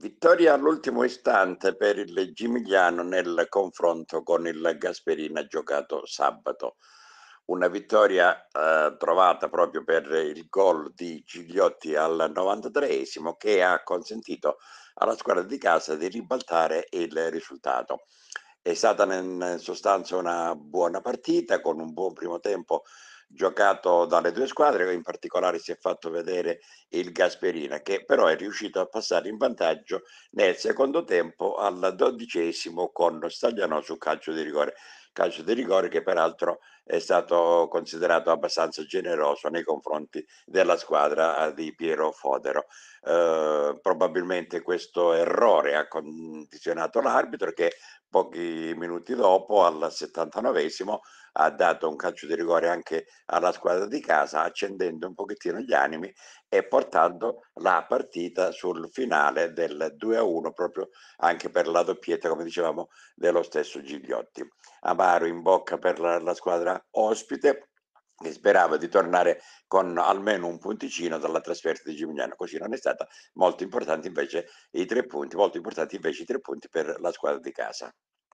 Vittoria all'ultimo istante per il Gimigliano nel confronto con il Gasperina giocato sabato. Una vittoria eh, trovata proprio per il gol di Gigliotti al 93esimo che ha consentito alla squadra di casa di ribaltare il risultato. È stata in sostanza una buona partita con un buon primo tempo giocato dalle due squadre, in particolare si è fatto vedere il Gasperina che però è riuscito a passare in vantaggio nel secondo tempo al dodicesimo con Stagliano su calcio di rigore calcio di rigore che peraltro è stato considerato abbastanza generoso nei confronti della squadra eh, di Piero Fodero. Eh, probabilmente questo errore ha condizionato l'arbitro che pochi minuti dopo, al 79esimo, ha dato un calcio di rigore anche alla squadra di casa, accendendo un pochettino gli animi e portando la partita sul finale del 2-1, proprio anche per la doppietta, come dicevamo, dello stesso Gigliotti. Ama amaro in bocca per la, la squadra ospite che sperava di tornare con almeno un punticino dalla trasferta di Gimignano, così non è stata molto importante invece i tre punti, molto importanti invece i tre punti per la squadra di casa.